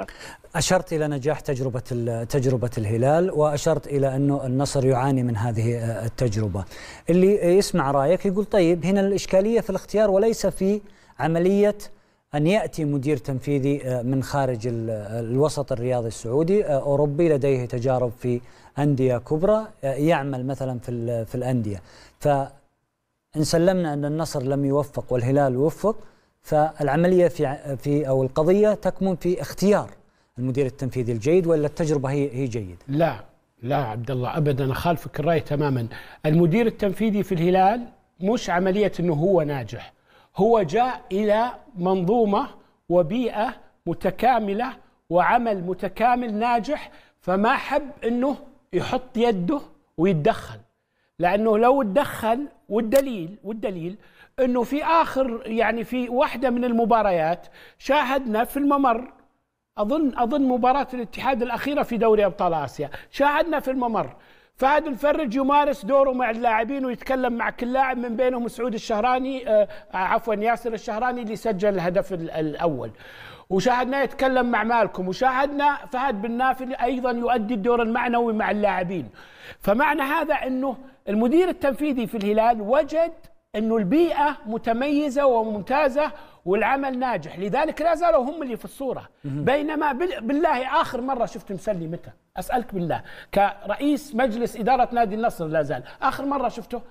الخلاف أشرت إلى نجاح تجربة تجربة الهلال وأشرت إلى أنه النصر يعاني من هذه آه، التجربة اللي يسمع رأيك يقول طيب هنا الإشكالية في الاختيار وليس في عملية أن يأتي مدير تنفيذي آه، من خارج الوسط الرياضي السعودي آه، أوروبي لديه تجارب في أندية كبرى يعمل مثلا في في الأندية فإن سلمنا أن النصر لم يوفق والهلال وفق فالعمليه في في او القضيه تكمن في اختيار المدير التنفيذي الجيد ولا التجربه هي هي جيده؟ لا لا عبد الله ابدا اخالفك الراي تماما، المدير التنفيذي في الهلال مش عمليه انه هو ناجح، هو جاء الى منظومه وبيئه متكامله وعمل متكامل ناجح فما حب انه يحط يده ويتدخل لانه لو تدخل والدليل والدليل انه في اخر يعني في واحده من المباريات شاهدنا في الممر اظن اظن مباراه الاتحاد الاخيره في دوري ابطال اسيا شاهدنا في الممر فهد الفرج يمارس دوره مع اللاعبين ويتكلم مع كل لاعب من بينهم سعود الشهراني آه, آه، عفوا ياسر الشهراني اللي سجل الهدف الاول وشاهدناه يتكلم مع مالكم وشاهدنا فهد بن نافل ايضا يؤدي الدور المعنوي مع اللاعبين فمعنى هذا انه المدير التنفيذي في الهلال وجد انه البيئه متميزه وممتازه والعمل ناجح لذلك لا زالوا هم اللي في الصورة بينما بالله آخر مرة شفت مسلي متى أسألك بالله كرئيس مجلس إدارة نادي النصر لا زال آخر مرة شفته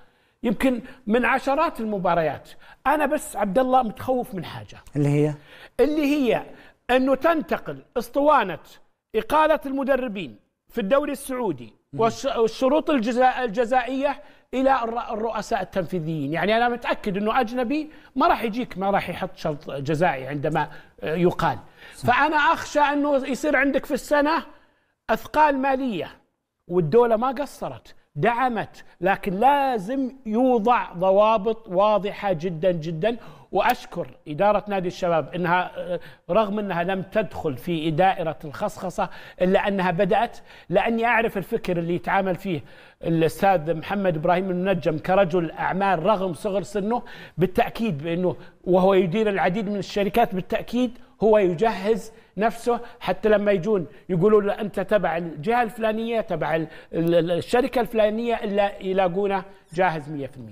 يمكن من عشرات المباريات أنا بس عبد الله متخوف من حاجة اللي هي اللي هي أنه تنتقل اسطوانة إقالة المدربين في الدوري السعودي والشروط الجزائية الى الرؤساء التنفيذيين يعني انا متاكد انه اجنبي ما راح يجيك ما راح يحط شرط جزائي عندما يقال فانا اخشى انه يصير عندك في السنه اثقال ماليه والدوله ما قصرت دعمت لكن لازم يوضع ضوابط واضحه جدا جدا واشكر اداره نادي الشباب انها آه، رغم انها لم تدخل في دائره الخصخصه الا انها بدات لاني اعرف الفكر اللي يتعامل فيه الاستاذ محمد ابراهيم المنجم كرجل اعمال رغم صغر سنه بالتاكيد بانه وهو يدير العديد من الشركات بالتاكيد هو يجهز نفسه حتى لما يجون يقولوا له انت تبع الجهه الفلانيه تبع الشركه الفلانيه الا يلاقونه جاهز 100%